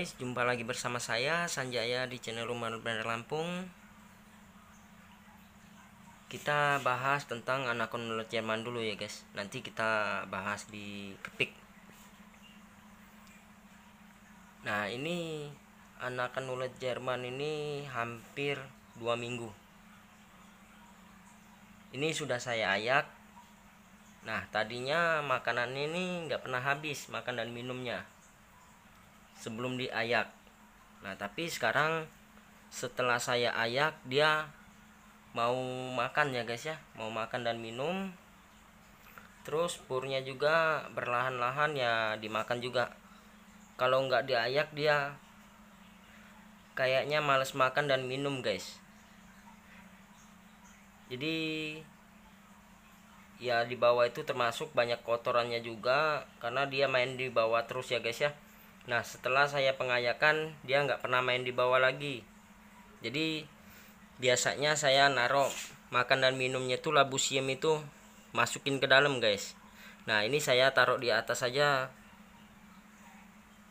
guys, jumpa lagi bersama saya Sanjaya di channel Rumah Bandar Lampung. Kita bahas tentang anak menurut Jerman dulu ya guys. Nanti kita bahas di kepik. Nah ini anak ulat Jerman ini hampir dua minggu. Ini sudah saya ayak. Nah tadinya makanan ini nggak pernah habis makan dan minumnya sebelum diayak nah tapi sekarang setelah saya ayak dia mau makan ya guys ya mau makan dan minum terus purnya juga berlahan-lahan ya dimakan juga kalau nggak diayak dia kayaknya males makan dan minum guys jadi ya di bawah itu termasuk banyak kotorannya juga karena dia main di bawah terus ya guys ya Nah setelah saya pengayakan dia nggak pernah main di bawah lagi. Jadi biasanya saya naruh makan dan minumnya itu labu siam itu masukin ke dalam guys. Nah ini saya taruh di atas saja.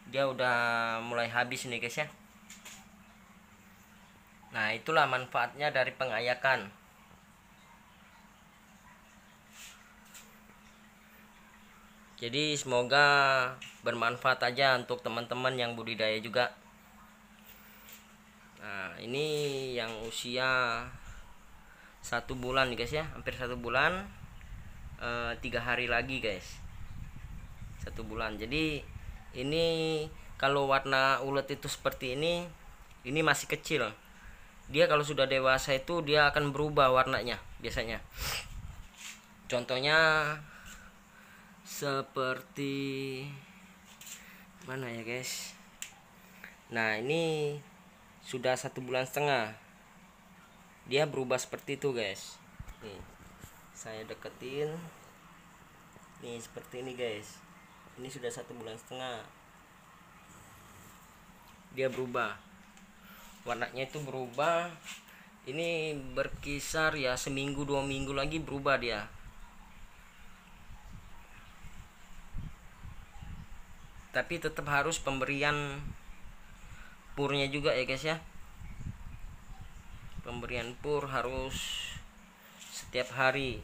Dia udah mulai habis nih guys ya. Nah itulah manfaatnya dari pengayakan. jadi semoga bermanfaat aja untuk teman-teman yang budidaya juga nah ini yang usia satu bulan nih guys ya hampir satu bulan e, tiga hari lagi guys satu bulan jadi ini kalau warna ulat itu seperti ini ini masih kecil dia kalau sudah dewasa itu dia akan berubah warnanya biasanya contohnya seperti mana ya guys nah ini sudah satu bulan setengah dia berubah seperti itu guys nih saya deketin nih seperti ini guys ini sudah satu bulan setengah dia berubah warnanya itu berubah ini berkisar ya seminggu dua minggu lagi berubah dia tapi tetap harus pemberian purnya juga ya guys ya pemberian pur harus setiap hari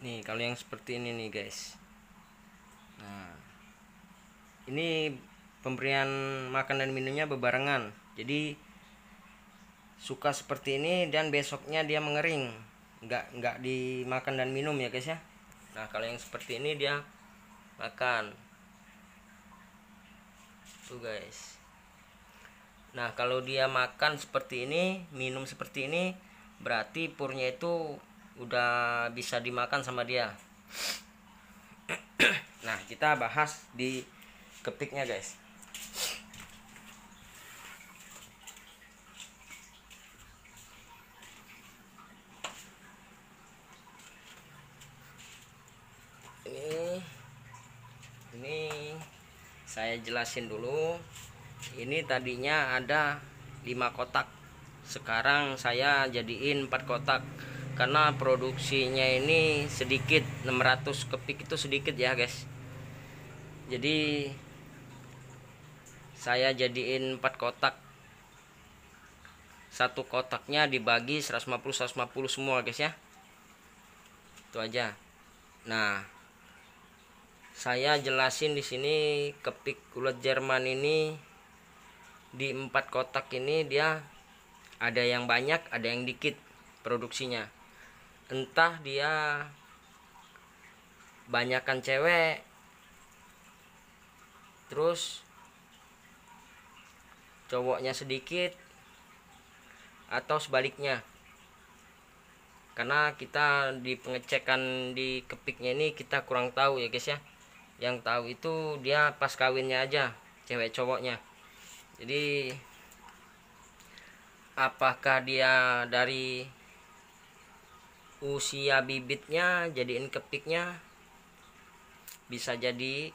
nih kalau yang seperti ini nih guys nah ini pemberian makan dan minumnya bebarengan jadi suka seperti ini dan besoknya dia mengering nggak nggak dimakan dan minum ya guys ya nah kalau yang seperti ini dia makan tuh guys nah kalau dia makan seperti ini minum seperti ini berarti purnya itu udah bisa dimakan sama dia nah kita bahas di ketiknya guys saya jelasin dulu ini tadinya ada lima kotak sekarang saya jadiin empat kotak karena produksinya ini sedikit 600 kepik itu sedikit ya guys jadi saya jadiin empat kotak satu kotaknya dibagi 150 150 semua guys ya itu aja nah saya jelasin di sini kepik ulat Jerman ini di empat kotak ini dia ada yang banyak ada yang dikit produksinya entah dia banyakan cewek terus cowoknya sedikit atau sebaliknya karena kita di pengecekan di kepiknya ini kita kurang tahu ya guys ya yang tahu itu dia pas kawinnya aja cewek cowoknya jadi apakah dia dari usia bibitnya jadiin kepiknya bisa jadi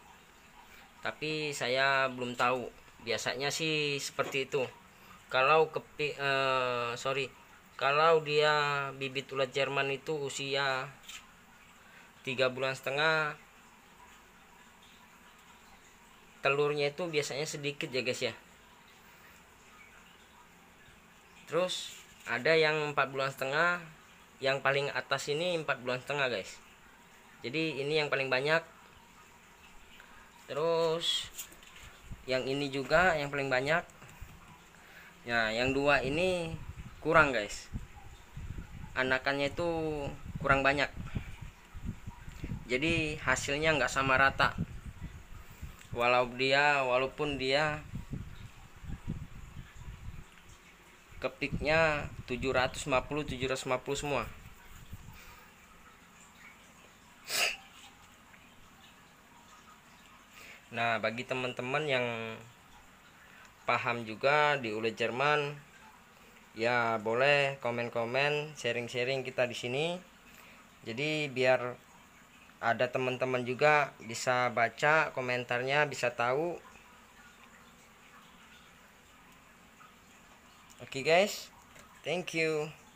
tapi saya belum tahu biasanya sih seperti itu kalau kepik eh, sorry kalau dia bibit ulat Jerman itu usia tiga bulan setengah telurnya itu biasanya sedikit ya guys ya terus ada yang 4 bulan setengah yang paling atas ini 4 bulan setengah guys jadi ini yang paling banyak terus yang ini juga yang paling banyak nah yang dua ini kurang guys anakannya itu kurang banyak jadi hasilnya nggak sama rata walau dia walaupun dia kepiknya 750 750 semua Nah bagi teman-teman yang paham juga di Ule Jerman ya boleh komen-komen sharing-sharing kita di sini jadi biar ada teman-teman juga bisa baca komentarnya bisa tahu oke okay guys thank you